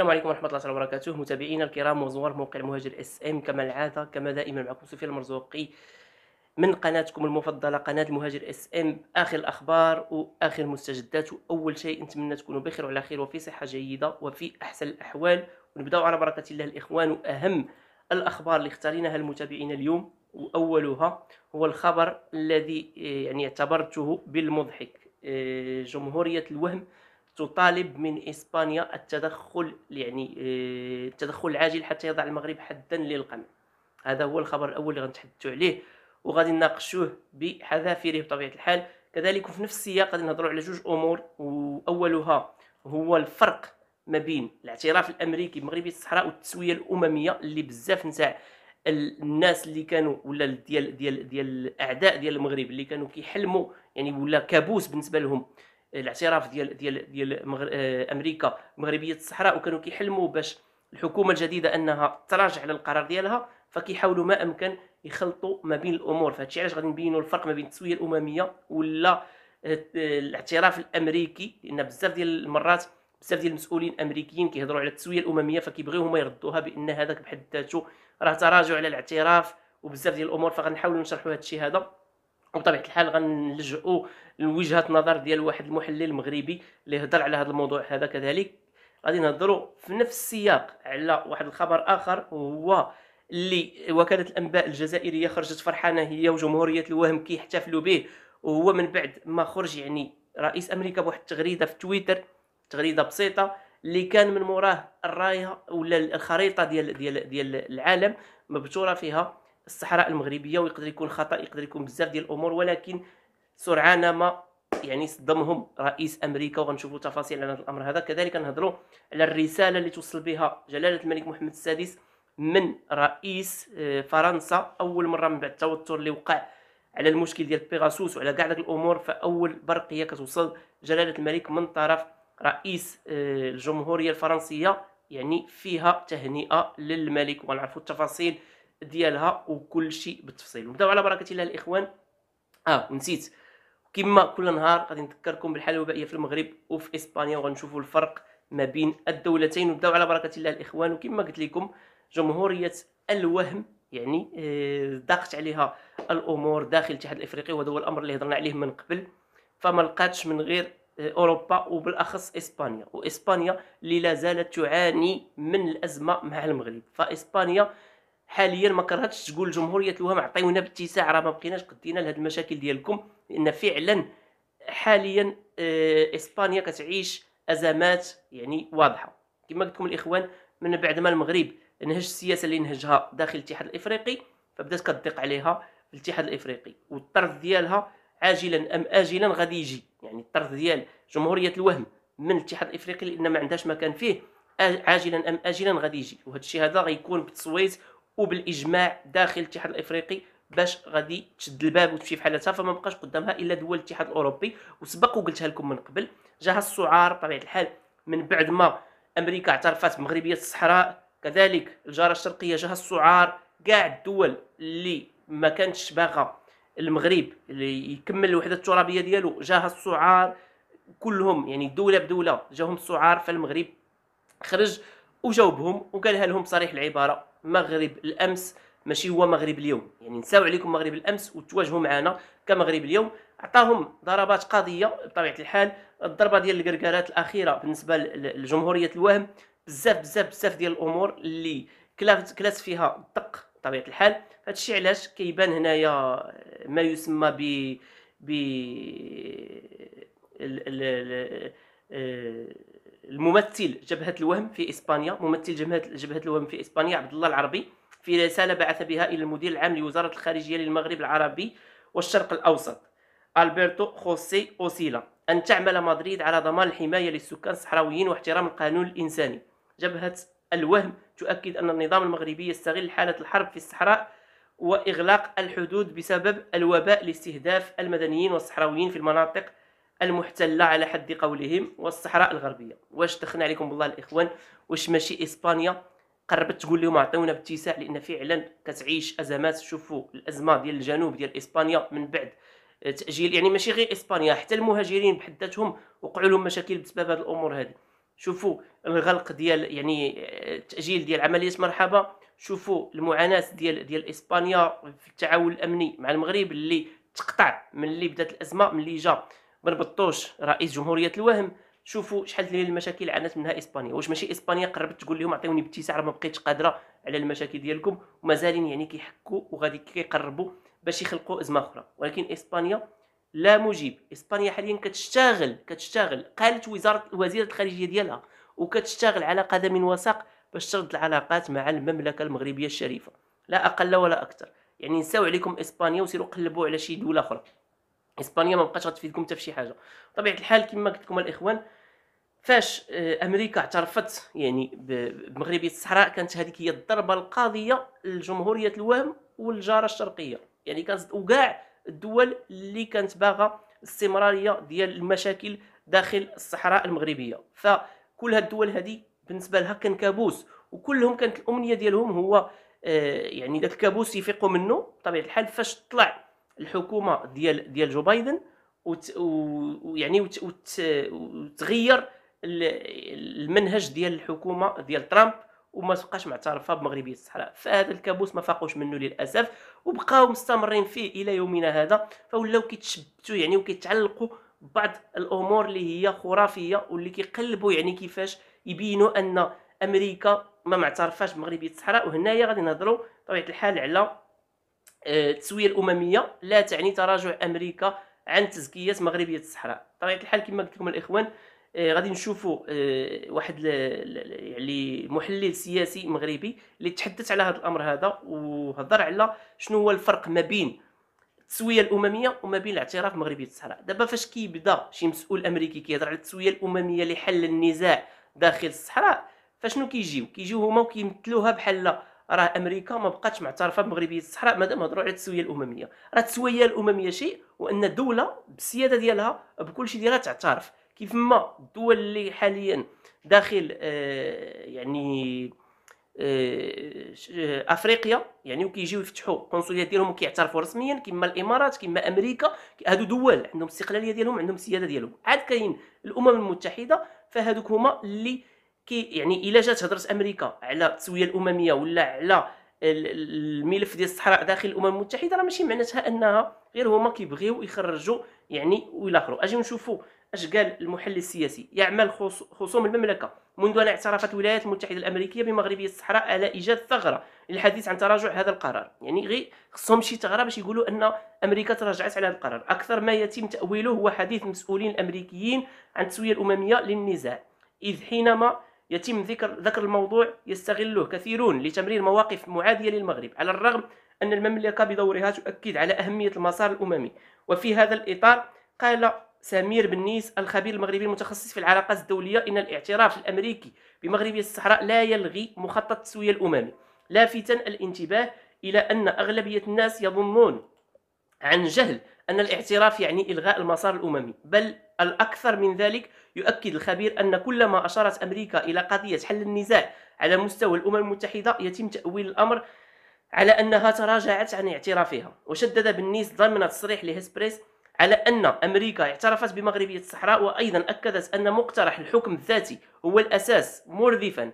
السلام عليكم ورحمه الله تعالى وبركاته متابعينا الكرام وزوار موقع المهاجر اس ام كما العاده كما دائما معكم سفيان المرزوقي من قناتكم المفضله قناه المهاجر اس ام اخر الاخبار واخر المستجدات واول شيء نتمنى تكونوا بخير وعلى خير وفي صحه جيده وفي احسن الاحوال ونبداو على بركه الله الاخوان واهم الاخبار اللي اختاريناها المتابعين اليوم واولها هو الخبر الذي آه، يعني اعتبرته بالمضحك آه، جمهوريه الوهم تطالب من إسبانيا التدخل يعني آه، التدخل العاجل حتى يضع المغرب حدا للقمع هذا هو الخبر الأول اللي غنتحدثوا عليه وغادي نناقشوه بحذافيره بطبيعة الحال كذلك وفي نفس السياق غادي نهضروا على جوج أمور وأولها هو الفرق ما بين الاعتراف الامريكي بمغربيه الصحراء والتسويه الامميه اللي بزاف نتاع الناس اللي كانوا ولا ديال ديال ديال الاعداء ديال المغرب اللي كانوا كيحلموا يعني ولا كابوس بالنسبه لهم الاعتراف ديال ديال ديال مغر... آه، امريكا مغربيه الصحراء وكانوا كيحلموا باش الحكومه الجديده انها تراجع على القرار ديالها فكيحاولوا ما امكن يخلطوا ما بين الامور فهادشي علاش غادي نبينوا الفرق ما بين التسويه الامميه ولا آه، الاعتراف الامريكي لان بزاف ديال المرات بزاف ديال المسؤولين الامريكيين كيهضروا على التسويه الامميه فكيبغيو هما يردوها بان هذاك بحد ذاته راه تراجع على الاعتراف وبزاف ديال الامور فغنحاولوا نشرحوا هادشي هذا وبطبيعه الحال غنلجؤوا لوجهه النظر ديال واحد المحلل مغربي اللي هضر على هذا الموضوع هذا كذلك غادي نهضروا في نفس السياق على واحد الخبر اخر هو اللي وكاله الانباء الجزائريه خرجت فرحانه هي وجمهوريه الوهم كيحتفلوا به وهو من بعد ما خرج يعني رئيس امريكا بواحد التغريده في تويتر تغريده بسيطه اللي كان من موراه الرايه ولا الخريطه ديال ديال ديال العالم مبتوره فيها الصحراء المغربيه ويقدر يكون خطا يقدر يكون بزاف ديال الامور ولكن سرعان ما يعني صدمهم رئيس امريكا وغنشوفوا تفاصيل على هذا الامر هذا كذلك نهضروا على الرساله اللي توصل بها جلاله الملك محمد السادس من رئيس آه، فرنسا اول مره من بعد التوتر اللي وقع على المشكل ديال بيغاسوس وعلى كاع داك الامور فاول برقيه كتوصل جلاله الملك من طرف رئيس آه، الجمهوريه الفرنسيه يعني فيها تهنئه للملك ونعرفوا التفاصيل ديالها وكل شيء بالتفصيل نبداو على بركه الله الاخوان اه ونسيت كما كل نهار غادي نذكركم بالحاله الوبائيه في المغرب وفي اسبانيا وغنشوفوا الفرق ما بين الدولتين نبداو على بركه الله الاخوان وكما قلت لكم جمهوريه الوهم يعني آه، ضاقت عليها الامور داخل الاتحاد الافريقي وهذا هو الامر اللي هضرنا عليه من قبل فما لقاتش من غير آه، اوروبا وبالاخص اسبانيا واسبانيا اللي لا زالت تعاني من الازمه مع المغرب فاسبانيا حاليا ما كرهتش تقول جمهوريه الوهم عطيونا باتساع راه ما بقيناش قدينا لهاد المشاكل ديالكم لان فعلا حاليا آه، اسبانيا كتعيش ازمات يعني واضحه كما قلت لكم الاخوان من بعد ما المغرب نهج السياسه اللي نهجها داخل الاتحاد الافريقي فبدات كضيق عليها الاتحاد الافريقي والطرد ديالها عاجلا ام اجلا غادي يجي يعني الطرد ديال جمهوريه الوهم من الاتحاد الافريقي لان ما عندهاش مكان فيه عاجلا ام اجلا غادي يجي وهذا الشيء هذا غيكون بالتصويت وبالاجماع داخل الاتحاد الافريقي باش غادي تشد الباب وتمشي في حالتها فما بقاش قدامها الا دول الاتحاد الاوروبي وسبق وقلتها لكم من قبل جاها السعار بطبيعه الحال من بعد ما امريكا اعترفت بمغربيه الصحراء كذلك الجاره الشرقيه جاها السعار كاع الدول اللي ما كانتش باغا المغرب اللي يكمل الوحده الترابيه ديالو جاها السعار كلهم يعني دوله بدوله جاهم السعار فالمغرب خرج وجاوبهم وقالها لهم بصريح العباره مغرب الامس ماشي هو مغرب اليوم يعني نساو عليكم مغرب الامس وتواجهوا معنا كمغرب اليوم عطاهم ضربات قاضيه بطبيعه الحال الضربه ديال الكركارات الاخيره بالنسبه لجمهوريه الوهم بزاف بزاف بزاف ديال الامور اللي كلاس فيها الدق بطبيعه الحال هادشي علاش كيبان هنايا ما يسمى ب ب الممثل جبهه الوهم في اسبانيا ممثل جبهه جبهه الوهم في اسبانيا عبد الله العربي في رساله بعث بها الى المدير العام لوزاره الخارجيه للمغرب العربي والشرق الاوسط البرتو خوسي اوسيلا ان تعمل مدريد على ضمان الحمايه للسكان الصحراويين واحترام القانون الانساني جبهه الوهم تؤكد ان النظام المغربي يستغل حاله الحرب في الصحراء واغلاق الحدود بسبب الوباء لاستهداف المدنيين والصحراويين في المناطق المحتله على حد قولهم والصحراء الغربيه واش دخلنا عليكم بالله الاخوان واش ماشي اسبانيا قربت تقول لهم عطيونا باتساع لان فعلا كتعيش ازمات شوفوا الازمه ديال الجنوب ديال اسبانيا من بعد تاجيل يعني ماشي غير اسبانيا حتى المهاجرين بحد ذاتهم وقعوا لهم مشاكل بسبب هذه الامور هذه شوفوا الغلق ديال يعني التاجيل ديال عمليه مرحبا شوفوا المعاناه ديال ديال اسبانيا في التعاون الامني مع المغرب اللي تقطع من اللي بدات الازمه من اللي جا مربطوش رئيس جمهوريه الوهم شوفوا شحال ديال المشاكل عانت منها اسبانيا واش ماشي اسبانيا قربت تقول لهم عطيوني ابتساع راه ما بقيتش قادره على المشاكل ديالكم ومازالين يعني كيحكوا وغادي كيقربوا باش يخلقوا ازمه اخرى ولكن اسبانيا لا مجيب اسبانيا حاليا كتشتغل كتشتغل قالت وزاره وزيره الخارجيه ديالها وكتشتغل على قدم وساق باش ترد العلاقات مع المملكه المغربيه الشريفه لا اقل ولا اكثر يعني نساو عليكم اسبانيا وسيروا قلبوا على شي دوله اخرى اسبانيا ما بقاش غتفيدكم حتى فشي حاجه بطبيعه الحال كما قلت لكم الاخوان فاش آه، امريكا اعترفت يعني بمغربيه الصحراء كانت هذيك هي الضربه القاضيه لجمهوريه الوهم والجاره الشرقيه يعني كانت وكاع الدول اللي كانت باغا استمراريه ديال المشاكل داخل الصحراء المغربيه فكل هاد الدول هذه بالنسبه لها كان كابوس وكلهم كانت الامنيه ديالهم هو آه، يعني داك الكابوس يفيقوا منه بطبيعه الحال فاش طلع الحكومه ديال ديال جو بايدن ويعني وت وت وتغير المنهج ديال الحكومه ديال ترامب وما تبقاش معترفه بمغربيه الصحراء فهذا الكابوس ما فاقوش منه للاسف وبقاو مستمرين فيه الى يومنا هذا فولاو كيتشبتوا يعني وكيتعلقوا بعض الامور اللي هي خرافيه واللي كيقلبوا يعني كيفاش يبينوا ان امريكا ما معترفاش بمغربيه الصحراء وهنايا غادي نهضروا بطبيعه الحال على التسويه آه، الامميه لا تعني تراجع امريكا عن تزكيات مغربيه الصحراء بطبيعه الحال كما قلت لكم الاخوان آه، غادي نشوفوا آه، واحد يعني محلل سياسي مغربي اللي تحدث على هذا الامر هذا وهضر على شنو هو الفرق ما بين التسويه الامميه وما بين الاعتراف بمغربيه الصحراء دابا فاش كيبدا شي مسؤول امريكي كيهضر على التسويه الامميه لحل النزاع داخل الصحراء فشنو كيجيو كيجيو هما وكيمثلوها بحال راه امريكا ما بقاتش معترفه بمغربيه الصحراء مادام هضروا على التسويه الامميه راه التسويه الامميه شيء وان الدوله بالسياده ديالها بكل شيء ديالها تعترف كيف ما الدول اللي حاليا داخل آه يعني آه افريقيا يعني وكيجيو يفتحوا القنصليات ديالهم وكيعترفوا رسميا كما الامارات كما امريكا هادو دول عندهم استقلاليه ديالهم عندهم السياده ديالهم عاد كاين الامم المتحده فهذوك هما اللي كي يعني الا جات هضره امريكا على التسويه الامميه ولا على الملف ديال الصحراء داخل الامم المتحده راه ماشي معناتها انها غير هما كيبغيو يخرجوا يعني والى اخره اجي نشوفوا اش قال المحلل السياسي يعمل خصوم المملكه منذ ان اعترفت الولايات المتحده الامريكيه بمغربيه الصحراء على ايجاد ثغره للحديث عن تراجع هذا القرار يعني غير خصهم شي ثغره باش يقولوا ان امريكا تراجعت على هذا القرار اكثر ما يتم تاويله هو حديث المسؤولين الامريكيين عن التسويه الامميه للنزاع اذ حينما يتم ذكر ذكر الموضوع يستغلوه كثيرون لتمرير مواقف معادية للمغرب على الرغم أن المملكة بدورها تؤكد على أهمية المسار الأممي وفي هذا الإطار قال سمير بن نيس الخبير المغربي المتخصص في العلاقات الدولية إن الاعتراف الأمريكي بمغربية الصحراء لا يلغي مخطط التسوية الأممي لافتا الانتباه إلى أن أغلبية الناس يظنون عن جهل أن الاعتراف يعني إلغاء المسار الأممي بل الأكثر من ذلك يؤكد الخبير أن كلما أشارت أمريكا إلى قضية حل النزاع على مستوى الأمم المتحدة يتم تأويل الأمر على أنها تراجعت عن اعترافها وشدد بالنيس ضمن تصريح لهسبريس على أن أمريكا اعترفت بمغربية الصحراء وأيضا أكدت أن مقترح الحكم الذاتي هو الأساس مرذفا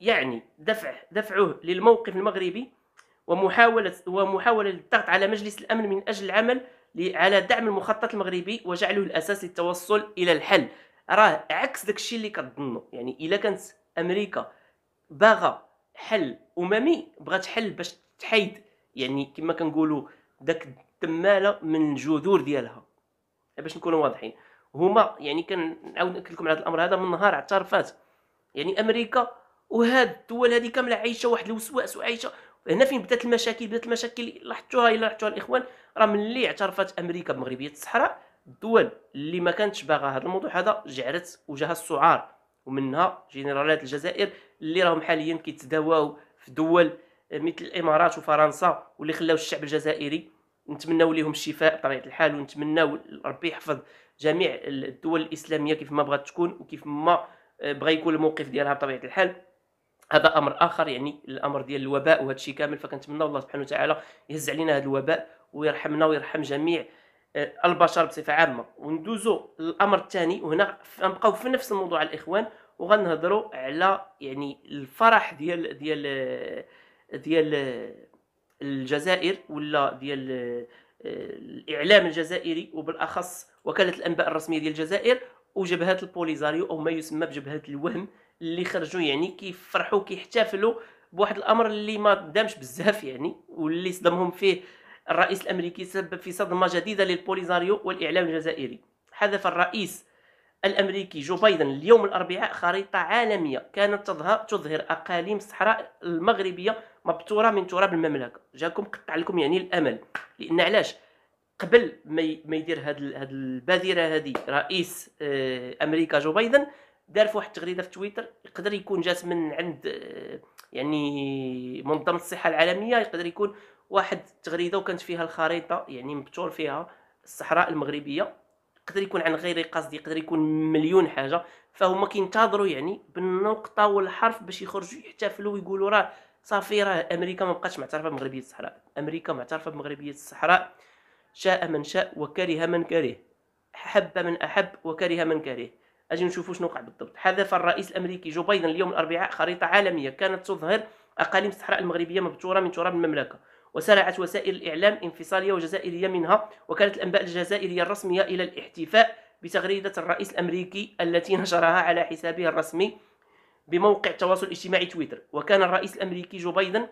يعني دفع دفعه للموقف المغربي ومحاولة ومحاولة للضغط على مجلس الأمن من أجل العمل على دعم المخطط المغربي وجعله الأساس للتوصل إلى الحل راه عكس داكشي اللي كتظنوا يعني إلا كانت أمريكا باغا حل أممي بغات حل باش تحيد يعني كما كنقولوا داك التماله من الجذور ديالها باش نكونوا واضحين هما يعني كنعاود ناكد لكم على هذا الامر هذا من نهار اعترفات يعني امريكا وهاد الدول هذه كامله عايشه واحد الوسواس وعايشه هنا فين بدات المشاكل بدات المشاكل لاحظتوها الا لاحظتوها الاخوان راه ملي اعترفت امريكا بمغربيه الصحراء الدول اللي ما كانتش باغا هذا الموضوع هذا جعلت وجهها السعار ومنها جنرالات الجزائر اللي راهم حاليا كيتداواو في دول مثل الامارات وفرنسا واللي خلاو الشعب الجزائري نتمناو ليهم الشفاء بطبيعه الحال ونتمناو ربي يحفظ جميع الدول الاسلاميه كيف ما بغات تكون وكيف ما بغى يكون الموقف ديالها بطبيعه الحال هذا امر اخر يعني الامر ديال الوباء وهذا الشيء كامل فكنتمنى الله سبحانه وتعالى يهز علينا هذا الوباء ويرحمنا ويرحم جميع آه، البشر بصفه عامه وندوزو للامر الثاني وهنا نبقاو في نفس الموضوع الاخوان وغنهضروا على يعني الفرح ديال ديال آه، ديال آه، الجزائر ولا ديال الاعلام الجزائري وبالاخص وكاله الانباء الرسميه ديال الجزائر وجبهات البوليزاريو او ما يسمى بجبهات الوهم اللي خرجوا يعني كيفرحوا كيحتفلوا بواحد الامر اللي ما دامش بزاف يعني واللي صدمهم فيه الرئيس الامريكي سبب في صدمه جديده للبوليزاريو والاعلام الجزائري حذف الرئيس الامريكي جو بايدن اليوم الاربعاء خريطه عالميه كانت تظهر تظهر اقاليم الصحراء المغربيه مبتوره من تراب المملكه جاكم قطع لكم يعني الامل لان علاش قبل ما يدير هاد البذيره هذه رئيس آه، امريكا جو بايدن دار في واحد التغريده في تويتر يقدر يكون جات من عند آه، يعني منظمه الصحه العالميه يقدر يكون واحد التغريده وكانت فيها الخريطه يعني مبتور فيها الصحراء المغربيه يقدر يكون عن غير قصد يقدر يكون مليون حاجه فهما كينتظروا يعني بالنقطه والحرف باش يخرجوا يحتفلوا ويقولوا راه صافي راه امريكا ما بقاتش معترفه بمغربيه الصحراء امريكا معترفه بمغربيه الصحراء شاء من شاء وكره من كره حب من احب وكره من كره اجي نشوفوا شنو وقع بالضبط حذف الرئيس الامريكي جو بايدن اليوم الاربعاء خريطه عالميه كانت تظهر اقاليم الصحراء المغربيه مبتوره من تراب المملكه وسرعت وسائل الاعلام انفصاليه وجزائريه منها وكانت الانباء الجزائريه الرسميه الى الاحتفاء بتغريده الرئيس الامريكي التي نشرها على حسابه الرسمي بموقع التواصل الاجتماعي تويتر وكان الرئيس الامريكي جو بايدن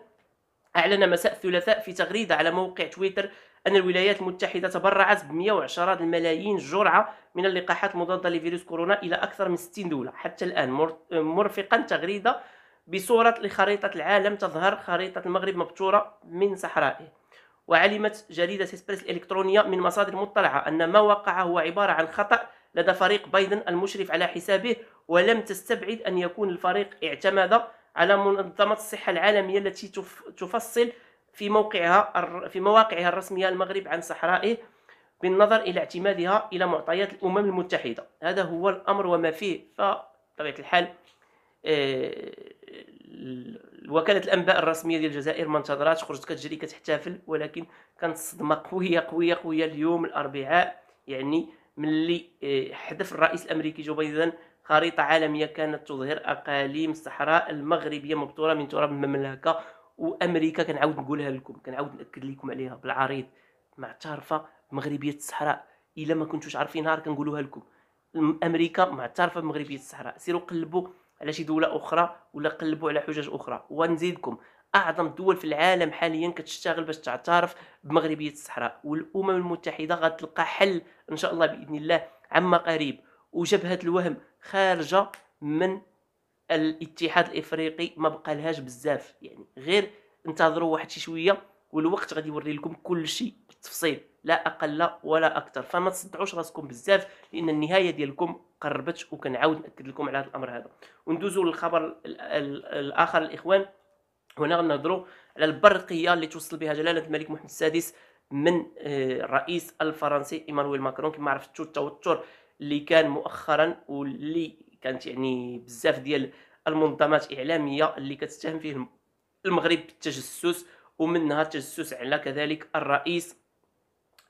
أعلن مساء الثلاثاء في تغريدة على موقع تويتر أن الولايات المتحدة تبرعت ب 110 ملايين جرعة من اللقاحات المضادة لفيروس كورونا إلى أكثر من 60 دولة حتى الآن مرفقا تغريدة بصورة لخريطة العالم تظهر خريطة المغرب مبتورة من صحرائه وعلمت جريدة إسبريس الإلكترونية من مصادر مطلعة أن ما وقع هو عبارة عن خطأ لدى فريق بايدن المشرف على حسابه ولم تستبعد أن يكون الفريق اعتمد على منظمة الصحة العالمية التي تفصل في موقعها في مواقعها الرسمية المغرب عن صحرائه بالنظر إلى اعتمادها إلى معطيات الأمم المتحدة هذا هو الأمر وما فيه فطبيعة الحال آه، وكالة الأنباء الرسمية ديال الجزائر ما انتظراتش خرجت كتجري كتحتفل ولكن كانت صدمة قوية قوية قوية اليوم الأربعاء يعني ملي آه، حذف الرئيس الأمريكي جو بايدن خريطة عالمية كانت تظهر أقاليم الصحراء المغربية مبتورة من تراب المملكة وامريكا كنعاود نقولها لكم كنعاود ناكد لكم عليها بالعريض معترفه بمغربيه الصحراء الا ما كنتوش عارفين نهار كنقولوها لكم امريكا معترفه بمغربيه الصحراء سيروا قلبوا على شي دوله اخرى ولا قلبوا على حجج اخرى ونزيدكم اعظم دول في العالم حاليا كتشتغل باش تعترف بمغربيه الصحراء والامم المتحده غتلقى حل ان شاء الله باذن الله عما قريب وجبهه الوهم خارجه من الاتحاد الافريقي ما بقى لهاش بزاف يعني غير انتظروا واحد شي شويه والوقت غادي يوري لكم كل شيء بالتفصيل لا اقل ولا اكثر فما تصدعوش راسكم بزاف لان النهايه ديالكم قربت وكنعاود ناكد لكم على هذا الامر هذا وندوزوا للخبر الاخر الاخوان هنا غنهضروا على البرقيه اللي توصل بها جلاله الملك محمد السادس من آه، الرئيس الفرنسي ايمانويل ماكرون كما عرفتوا التوتر اللي كان مؤخرا واللي كانت يعني بزاف ديال المنظمات الاعلاميه اللي كتتهم فيه المغرب بالتجسس ومنها التجسس على كذلك الرئيس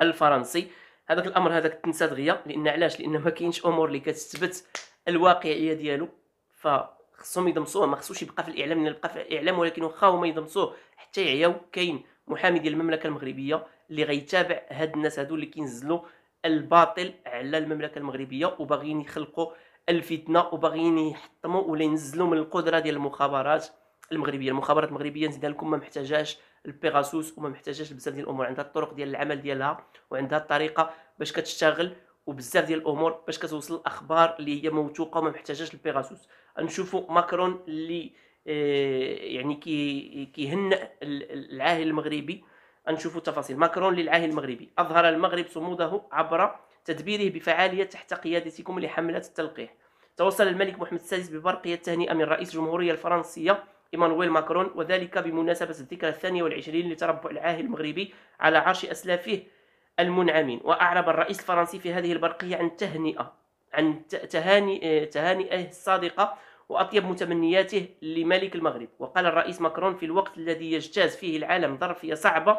الفرنسي هذاك الامر هذاك تنسى دغيا لان علاش لان ما كاينش امور اللي كتثبت الواقعيه ديالو فخصهم يدمسوه ما خصوش يبقى في الاعلام لان يبقى في الاعلام ولكن واخا هما يدمسوه حتى يعياو كاين محامي ديال المملكه المغربيه اللي غيتابع هاد الناس هادو اللي كينزلوا الباطل على المملكه المغربيه وباغيين يخلقوا الفتنه وباغيين يحطموا ولا ينزلوا من القدره ديال المخابرات المغربيه المخابرات المغربيه نزيدها لكم ما محتاجاش البيغاسوس وما محتاجاش بزاف ديال الامور عندها الطرق ديال العمل ديالها وعندها الطريقه باش كتشتغل وبزاف ديال الامور باش كتوصل الاخبار اللي هي موثوقه وما محتاجاش البيغاسوس نشوفوا ماكرون اللي آه، يعني كي كيهنئ العاهل المغربي نشوفوا التفاصيل ماكرون للعاهل المغربي اظهر المغرب صموده عبر تدبيره بفعاليه تحت قيادتكم لحمله التلقيح توصل الملك محمد السادس ببرقية تهنئة من رئيس الجمهورية الفرنسية إيمانويل ماكرون وذلك بمناسبة الذكرى الثانية والعشرين لتربع العاهل المغربي على عرش أسلافه المنعمين وأعرب الرئيس الفرنسي في هذه البرقية عن التهنئة عن تهاني تهانئه الصادقة وأطيب متمنياته لملك المغرب وقال الرئيس ماكرون في الوقت الذي يجتاز فيه العالم ظرفية صعبة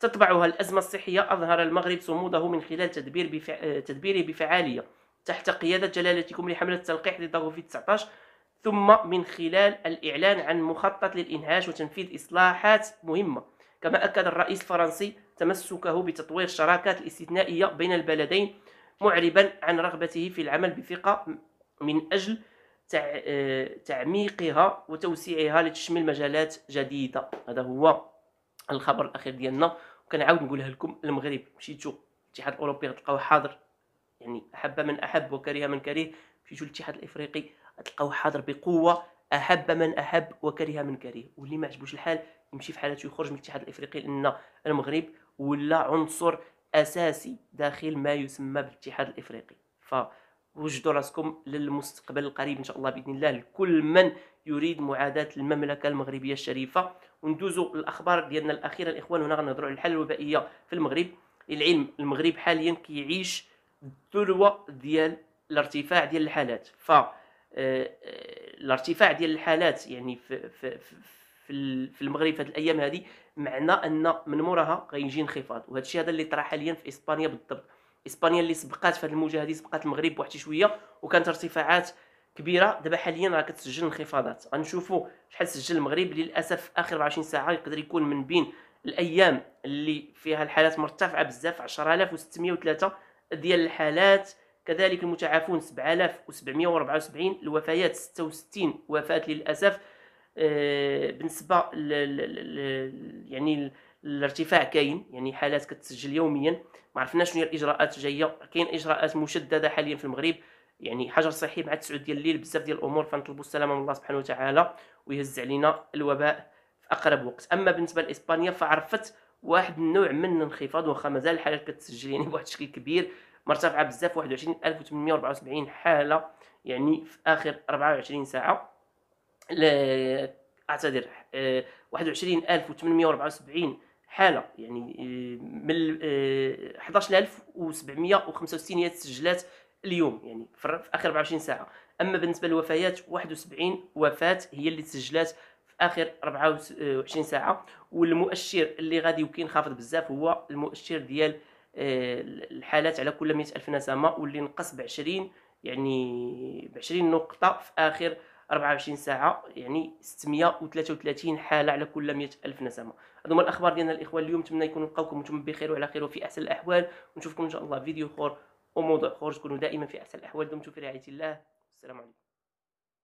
تتبعها الأزمة الصحية أظهر المغرب صموده من خلال تدبير بفع... تدبيره بفعالية تحت قيادة جلالتكم لحملة التلقيح ضد كوفيد-19 ثم من خلال الإعلان عن مخطط للإنهاش وتنفيذ إصلاحات مهمة كما أكد الرئيس الفرنسي تمسكه بتطوير الشراكات الاستثنائية بين البلدين معربا عن رغبته في العمل بثقة من أجل تعميقها وتوسيعها لتشمل مجالات جديدة هذا هو الخبر الأخير ديالنا وكنعاود نقولها لكم المغرب مشيتو الاتحاد الأوروبي غتلقاوه حاضر يعني احب من احب وكره من كره في جوج الاتحاد الافريقي تلقاو حاضر بقوه احب من احب وكره من كره واللي ما عجبوش الحال يمشي في حالته يخرج من الاتحاد الافريقي لان المغرب ولا عنصر اساسي داخل ما يسمى بالاتحاد الافريقي فوجدوا راسكم للمستقبل القريب ان شاء الله باذن الله لكل من يريد معاداه المملكه المغربيه الشريفه وندوزوا الاخبار ديالنا الاخيره الاخوان هنا غنهضروا على الحاله الوبائيه في المغرب للعلم المغرب حاليا كيعيش كي الذروه ديال الارتفاع ديال الحالات ف آه، آه، الارتفاع ديال الحالات يعني في في في, في المغرب في الايام هذه معنى ان من موراها غيجي انخفاض وهذا الشيء هذا اللي طرا حاليا في اسبانيا بالضبط اسبانيا اللي سبقات في هذه الموجه هذه سبقات المغرب بواحد شويه وكانت ارتفاعات كبيره دابا حاليا راه كتسجل انخفاضات غنشوفوا شحال سجل المغرب للاسف اخر 24 ساعه يقدر يكون من بين الايام اللي فيها الحالات مرتفعه بزاف 10603 ديال الحالات كذلك المتعافون 7774 الوفيات 66 وفاة للأسف آه، بالنسبة يعني الارتفاع كاين يعني حالات كتسجل يوميا ما عرفناش شنو هي الاجراءات الجايه كاين اجراءات مشدده حاليا في المغرب يعني حجر صحي مع 9 ديال الليل بزاف ديال الامور فنطلبوا السلامه من الله سبحانه وتعالى ويهز علينا الوباء في اقرب وقت اما بالنسبه لاسبانيا فعرفت واحد النوع من الانخفاض واخا مازال الحالات كتسجل يعني بواحد الشكل كبير مرتفعه بزاف 21874 حاله يعني في اخر 24 ساعه اعتذر 21874 آه، حاله يعني آه، من 11765 آه، هي تسجلات اليوم يعني في اخر 24 ساعه اما بالنسبه للوفيات 71 وفاه هي اللي تسجلات اخر 24 ساعه والمؤشر اللي غادي يمكن خافض بزاف هو المؤشر ديال آه، الحالات على كل 100 الف نسمه واللي نقص ب 20 يعني ب 20 نقطه في اخر 24 ساعه يعني 633 حاله على كل 100 الف نسمه هذو هما الاخبار ديالنا الاخوان اليوم نتمنى يكونوا لقاوكم نتوما بخير وعلى خير وفي احسن الاحوال ونشوفكم ان شاء الله فيديو اخر وموضوع اخر تكونوا دائما في احسن الاحوال دمتم في رعايه الله السلام عليكم